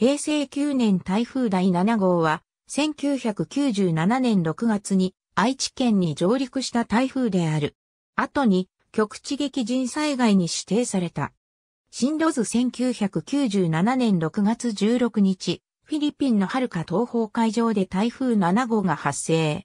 平成9年台風第7号は、1997年6月に愛知県に上陸した台風である。後に局地激甚災害に指定された。進路図1997年6月16日、フィリピンの遥か東方海上で台風7号が発生。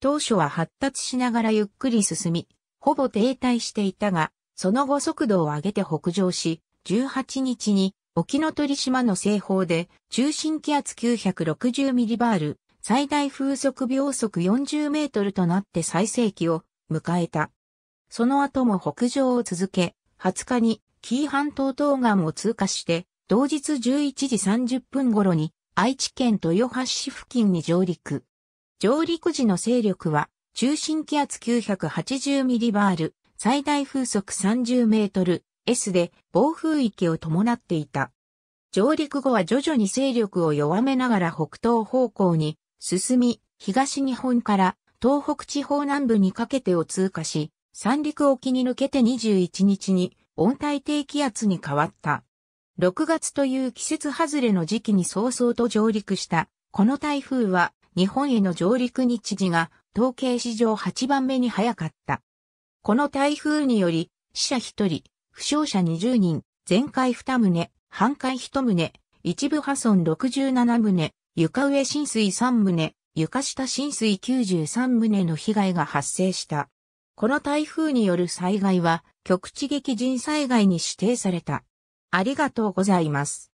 当初は発達しながらゆっくり進み、ほぼ停滞していたが、その後速度を上げて北上し、18日に沖ノ鳥島の西方で、中心気圧960ミリバール、最大風速秒速40メートルとなって最盛期を迎えた。その後も北上を続け、20日に紀伊半島東岸を通過して、同日11時30分頃に愛知県豊橋市付近に上陸。上陸時の勢力は中心気圧980ミリバール、最大風速30メートル、S で暴風域を伴っていた。上陸後は徐々に勢力を弱めながら北東方向に進み、東日本から東北地方南部にかけてを通過し、三陸沖に抜けて21日に温帯低気圧に変わった。6月という季節外れの時期に早々と上陸した。この台風は日本への上陸日時が統計史上8番目に早かった。この台風により死者1人、負傷者20人、全壊2棟、半壊1棟、一部破損67棟、床上浸水3棟、床下浸水93棟の被害が発生した。この台風による災害は、局地激甚災害に指定された。ありがとうございます。